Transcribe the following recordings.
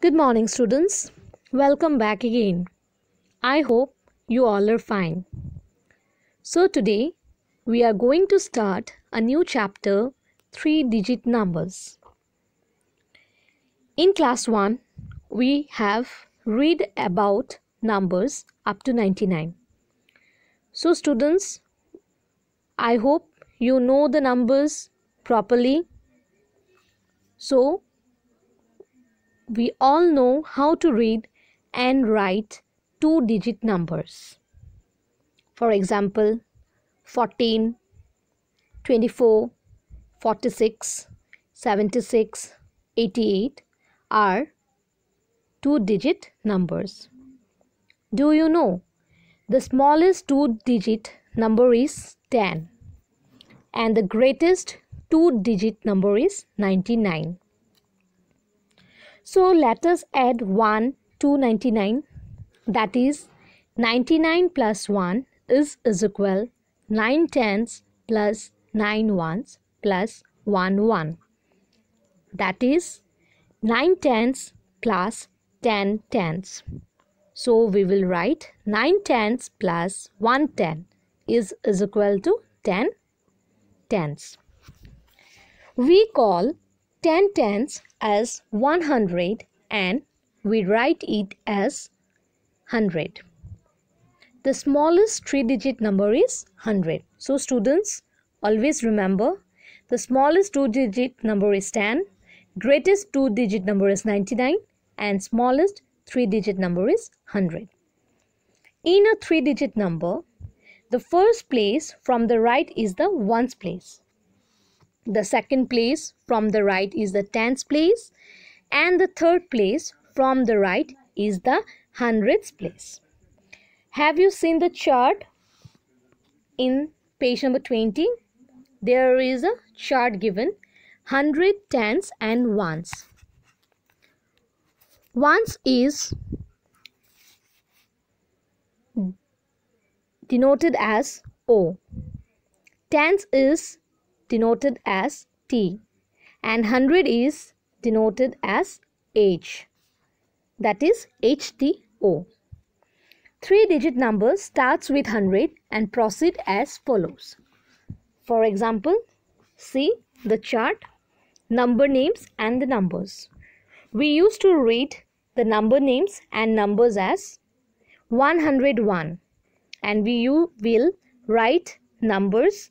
Good morning, students. Welcome back again. I hope you all are fine. So, today we are going to start a new chapter, Three Digit Numbers. In class 1, we have read about numbers up to 99. So, students, I hope you know the numbers properly. So, we all know how to read and write two digit numbers. For example, 14, 24, 46, 76, 88 are two digit numbers. Do you know the smallest two digit number is 10 and the greatest two digit number is 99. So let us add 1 to 99 that is 99 plus 1 is, is equal 9 tens plus 9 ones plus 1 1 that is 9 tens plus 10 tens. So we will write 9 tens plus 1 ten is, is equal to 10 tens. We call 10 tens as 100 and we write it as 100. The smallest three digit number is 100. So students always remember the smallest two digit number is 10, greatest two digit number is 99 and smallest three digit number is 100. In a three digit number, the first place from the right is the ones place. The second place from the right is the tens place and the third place from the right is the hundredths place. Have you seen the chart in page number 20? There is a chart given hundred tens and ones. Ones is denoted as O. Tens is denoted as T and 100 is denoted as H that is HTO. Three digit number starts with 100 and proceed as follows. For example, see the chart number names and the numbers. We used to read the number names and numbers as 101 and we will write numbers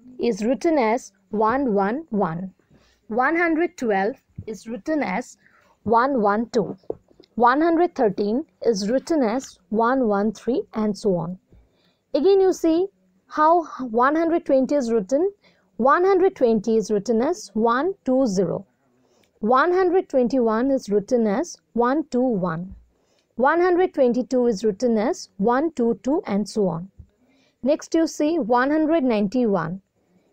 is written as 111. 112 is written as 112. 113 is written as 113 and so on. Again you see how 120 is written. 120 is written as 120. 121 is written as 121. 122 is written as 122 and so on. Next you see 191.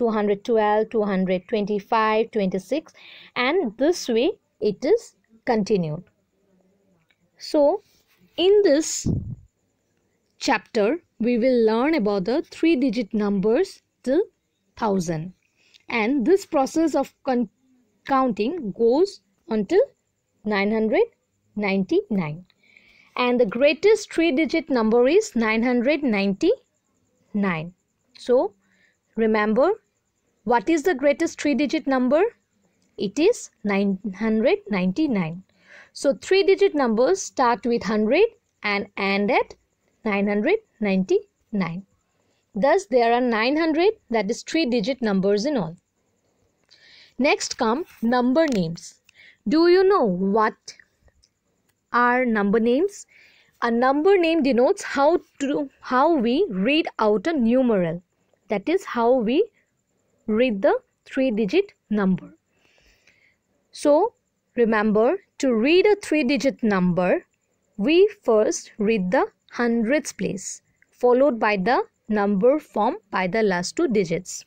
212 225 26 and this way it is continued so in this chapter we will learn about the three digit numbers till 1000 and this process of counting goes until 999 and the greatest three digit number is 999 so remember what is the greatest three digit number? It is 999. So three digit numbers start with 100 and end at 999. Thus there are 900 that is three digit numbers in all. Next come number names. Do you know what are number names? A number name denotes how to how we read out a numeral. That is how we read the three digit number. So remember to read a three digit number, we first read the hundreds place followed by the number formed by the last two digits.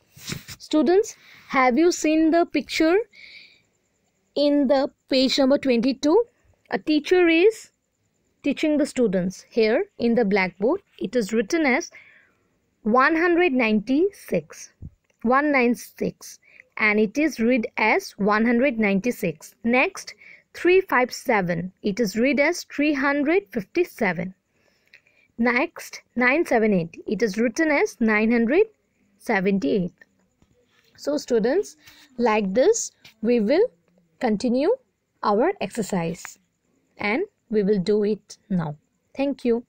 Students, have you seen the picture in the page number 22? A teacher is teaching the students. Here in the blackboard, it is written as 196. 196 and it is read as 196. Next 357 it is read as 357. Next 978 it is written as 978. So students like this we will continue our exercise and we will do it now. Thank you.